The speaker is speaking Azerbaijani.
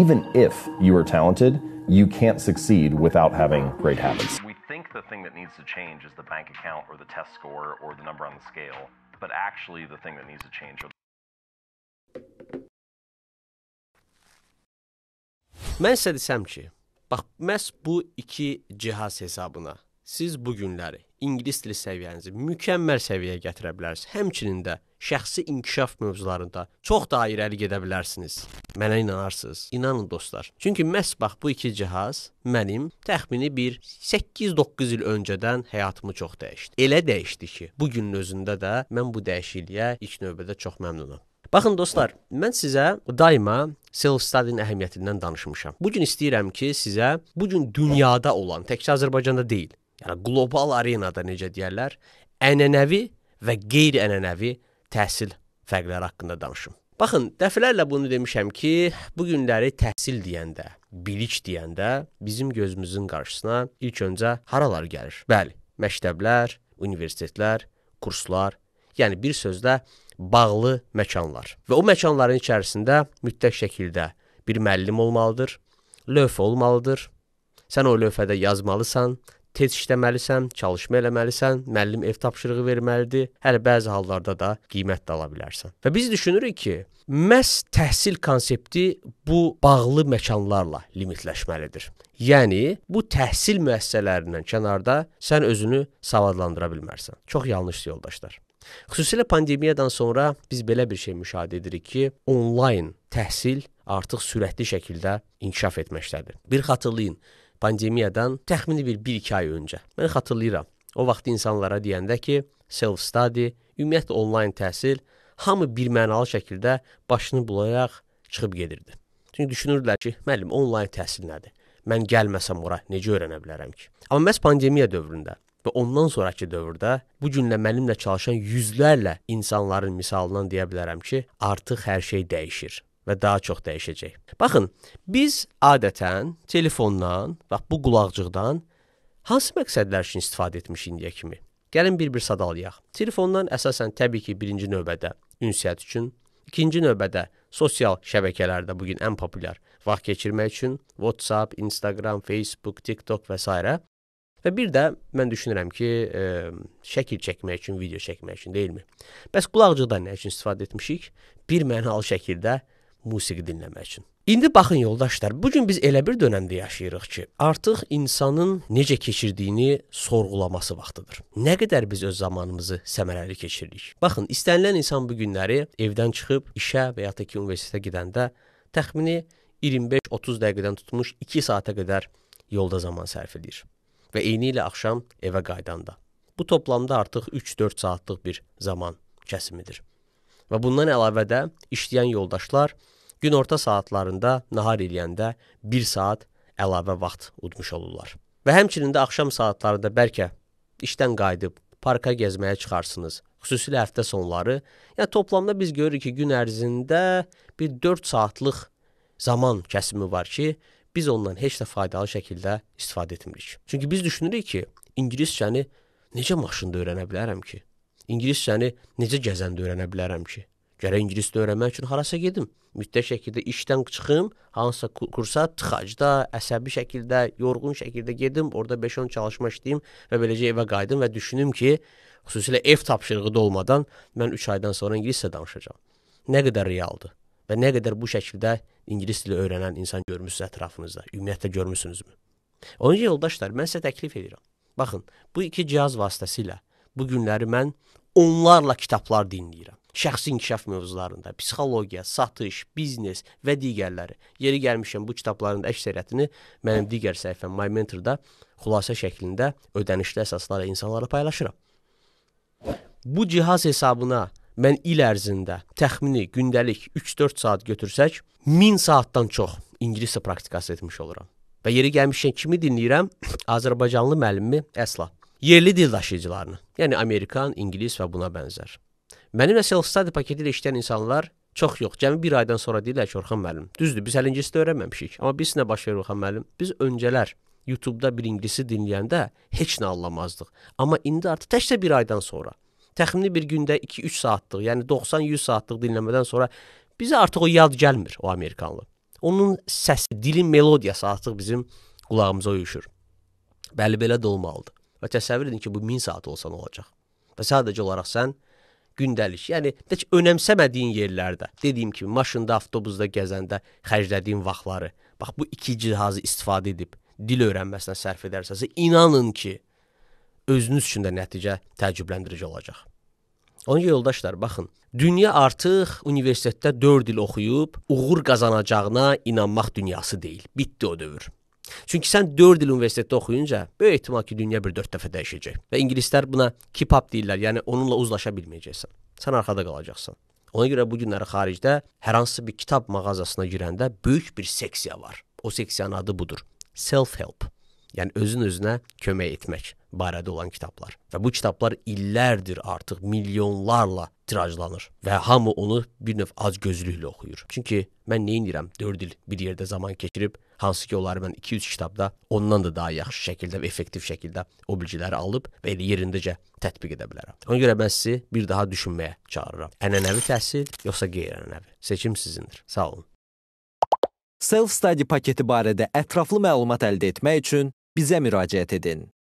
even if you are talented, you can't succeed without having great habits. We think the thing that needs to change is the bank account or the test score or the number on the scale, but actually the thing that needs to change are Mən sizə desəm ki, bax bu iki cihaz hesabına siz bu günləri ingilis dili səviyyənizi mükəmməl səviyyəyə gətirə bilərsiniz. Həmçinin də şəxsi inkişaf mövzularında çox daha irəli gedə bilərsiniz. Mənə inanarsınız. İnanın dostlar. Çünki məhz bax bu iki cihaz mənim təxmini bir 8-9 il öncədən həyatımı çox dəyişdi. Elə dəyişdi ki, bu günün özündə də mən bu dəyişikliyə ilk növbədə çox məmnunam. Baxın dostlar, mən sizə daima self-study-nin əhəmiyyətindən danışmışam. Bu gün istəyirəm ki, sizə bu gün dünyada olan, təkcə Azərbaycanda deyil, yəni qlobal arenada necə deyirlər, ənənəvi və qeyri-ənənəvi təhsil fərqləri haqqında danışım. Baxın, dəfələrlə bunu demişəm ki, bu günləri təhsil deyəndə, bilik deyəndə bizim gözümüzün qarşısına ilk öncə haralar gəlir? Bəli, məktəblər, universitetlər, kurslar, yəni bir sözlə bağlı məkanlar. Və o məkanların içərisində mütləq şəkildə bir müəllim olmalıdır, lövhə olmalıdır. Sən o lövhədə yazmalısan, tez işləməlisən, çalışma eləməlisən, müəllim ev tapşırığı verməlidir. Hələ bəzi hallarda da qiymət də ala bilərsən. Və biz düşünürük ki, məhz təhsil konsepti bu bağlı məkanlarla limitləşməlidir. Yəni bu təhsil müəssisələrindən kənarda sən özünü savadlandıra bilmərsən. Çox yanlışdır yoldaşlar. Xüsusilə pandemiyadan sonra biz belə bir şey müşahidə edirik ki, onlayn təhsil artıq sürətli şəkildə inkişaf etməkdədir. Bir xatırlayın, pandemiyadan təxmini bir 1-2 ay öncə. Mən xatırlayıram. O vaxt insanlara deyəndə ki, self study, ümumiyyətlə onlayn təhsil hamı birmənalı şəkildə başını bulayaq çıxıb gedirdi. Çünki düşünürdülər ki, müəllim onlayn təhsil nədir? Mən gəlməsəm ora necə öyrənə bilərəm ki? Amma məhz pandemiya dövründə və ondan sonrakı dövrdə bu günlə mənimlə çalışan yüzlərlə insanların misalından deyə bilərəm ki, artıq hər şey dəyişir və daha çox dəyişəcək. Baxın, biz adətən telefondan, bax bu qulaqcıqdan hansı məqsədlər üçün istifadə etmişik indiyə kimi? Gəlin bir-bir sadalayaq. Telefondan əsasən təbii ki, birinci növbədə ünsiyyət üçün, ikinci növbədə sosial şəbəkələrdə bu gün ən populyar vaxt keçirmək üçün WhatsApp, Instagram, Facebook, TikTok və s. Və bir də mən düşünürəm ki, e, şəkil çəkmək üçün, video çəkmək üçün, deyilmi? Bəs qulaqcıqdan nə üçün istifadə etmişik? Bir mənalı şəkildə musiqi dinləmək üçün. İndi baxın yoldaşlar, bu gün biz elə bir dövrdə yaşayırıq ki, artıq insanın necə keçirdiyini sorğulaması vaxtıdır. Nə qədər biz öz zamanımızı səmərəli keçiririk. Baxın, istənilən insan bu günləri evdən çıxıb işə və ya da ki, universitetə gedəndə təxmini 25-30 dəqiqədən tutmuş 2 saata qədər yolda zaman sərf edir və eyni ilə axşam evə qayıdanda. Bu toplamda artıq 3-4 saatlıq bir zaman kəsimidir. Və bundan əlavə də işləyən yoldaşlar günorta saatlarında nahar eləyəndə 1 saat əlavə vaxt udmuş olurlar. Və həmçinin də axşam saatlarında bəlkə işdən qayıdıb parka gezməyə çıxarsınız. Xüsusilə həftə sonları, yəni toplamda biz görürük ki, gün ərzində bir 4 saatlıq zaman kəsimi var ki, biz ondan heç də faydalı şəkildə istifadə etmirik. Çünki biz düşünürük ki, ingiliscəni necə maşında öyrənə bilərəm ki? İngiliscəni necə gəzəndə öyrənə bilərəm ki? Gərək ingiliscə öyrənmək üçün harasa gedim. Mütləq şəkildə işdən çıxım, hansısa kursa tıxacda, əsəbi şəkildə, yorğun şəkildə gedim, orada 5-10 çalışma işləyim və beləcə evə qayıdım və düşünüm ki, xüsusilə ev tapşırığı da olmadan mən 3 aydan sonra ingiliscə danışacağam. Nə qədər realdır və nə qədər bu şəkildə ingilis dili öyrənən insan görmüsünüz ətrafınızda, ümumiyyətlə görmüsünüzmü? Onun üçün yoldaşlar, mən sizə təklif edirəm. Baxın, bu iki cihaz vasitəsilə bu günləri mən onlarla kitablar dinləyirəm. Şəxsi inkişaf mövzularında, psixologiya, satış, biznes və digərləri. Yeri gəlmişəm bu kitabların əksəriyyətini mənim digər səhifəm My Mentor-da xülasə şəklində ödənişli əsaslarla insanlara paylaşıram. Bu cihaz hesabına mən il ərzində təxmini gündəlik 3-4 saat götürsək, 1000 saatdan çox ingiliscə praktikası etmiş oluram. Və yeri gəlmişkən kimi dinləyirəm? Azərbaycanlı müəllimi əsla yerli dil daşıyıcılarını, yəni Amerikan, İngilis və buna bənzər. Mənimlə self-study paketi ilə işləyən insanlar çox yox, cəmi 1 aydan sonra deyirlər ki, Orxan müəllim, düzdür, biz hələ ingilis də öyrənməmişik, amma biz nə baş verir Orxan müəllim? Biz öncələr YouTube-da bir inglisi dinləyəndə heç nə anlamazdıq. Amma indi artıq təkcə 1 aydan sonra, təxmini bir gündə 2-3 saatlıq, yəni 90-100 saatlıq dinləmədən sonra bizə artıq o yad gəlmir o amerikanlı. Onun səsi, dilin melodiyası artıq bizim qulağımıza uyuşur. Bəli, belə də olmalıdır. Və təsəvvür edin ki, bu 1000 saat olsa nə olacaq? Və sadəcə olaraq sən gündəlik, yəni də ki, önəmsəmədiyin yerlərdə, dediyim kimi, maşında, avtobusda gəzəndə xərclədiyin vaxtları, bax bu iki cihazı istifadə edib dil öyrənməsinə sərf edərsəsə, inanın ki, özünüz üçün də nəticə təəccübləndirici olacaq. Onun yoldaşlar, baxın, dünya artıq universitetdə 4 il oxuyub uğur qazanacağına inanmaq dünyası deyil. Bitdi o dövr. Çünki sən 4 il universitetdə oxuyunca böyük ehtimal ki, dünya bir 4 dəfə dəyişəcək. Və ingilislər buna keep up deyirlər, yəni onunla uzlaşa bilməyəcəksən. Sən arxada qalacaqsan. Ona görə bu günləri xaricdə hər hansı bir kitab mağazasına girəndə böyük bir seksiya var. O seksiyanın adı budur. Self-help yəni özün özünə kömək etmək barədə olan kitablar. Və bu kitablar illərdir artıq milyonlarla tirajlanır və hamı onu bir növ acgözlüklə oxuyur. Çünki mən nə edirəm? 4 il bir yerdə zaman keçirib, hansı ki onları mən 2-3 kitabda ondan da daha yaxşı şəkildə və effektiv şəkildə o bilgiləri alıb və elə yerindəcə tətbiq edə bilərəm. Ona görə mən sizi bir daha düşünməyə çağırıram. Ənənəvi təhsil yoxsa qeyri-ənənəvi? Seçim sizindir. Sağ olun. Self-study paketi barədə ətraflı məlumat əldə etmək üçün bize müracaat edin.